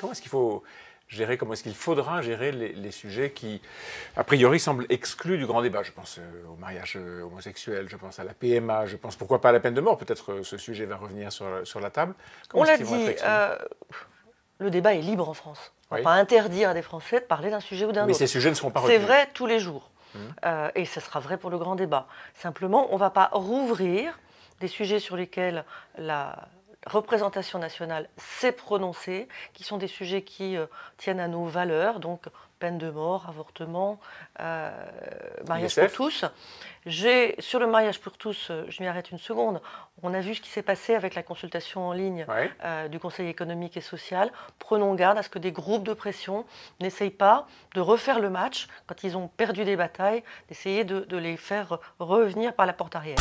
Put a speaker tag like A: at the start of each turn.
A: Comment est-ce qu'il faut gérer, comment est-ce qu'il faudra gérer les, sujets qui, a priori, semblent exclus du grand débat. Je pense euh, au mariage euh, homosexuel, je pense à la PMA, je pense pourquoi pas à la peine de mort. Peut-être euh, ce sujet va revenir sur, sur la table. Comment On l'a dit,
B: le débat est libre en France. On ne va pas interdire à des Français de parler d'un sujet ou d'un autre. Mais ces sujets ne seront pas retenus. C'est vrai tous les jours. Mmh. et ce sera vrai pour le grand débat. Simplement, on ne va pas rouvrir des sujets sur lesquels la représentation nationale s'est prononcée, qui sont des sujets qui euh, tiennent à nos valeurs, donc peine de mort, avortement, euh, mariage pour tous. sur le mariage pour tous, euh, je m'y arrête une seconde. On a vu ce qui s'est passé avec la consultation en ligne du Conseil économique et social. Prenons garde à ce que des groupes de pression n'essayent pas de refaire le match quand ils ont perdu des batailles, d'essayer de les faire revenir par la porte arrière.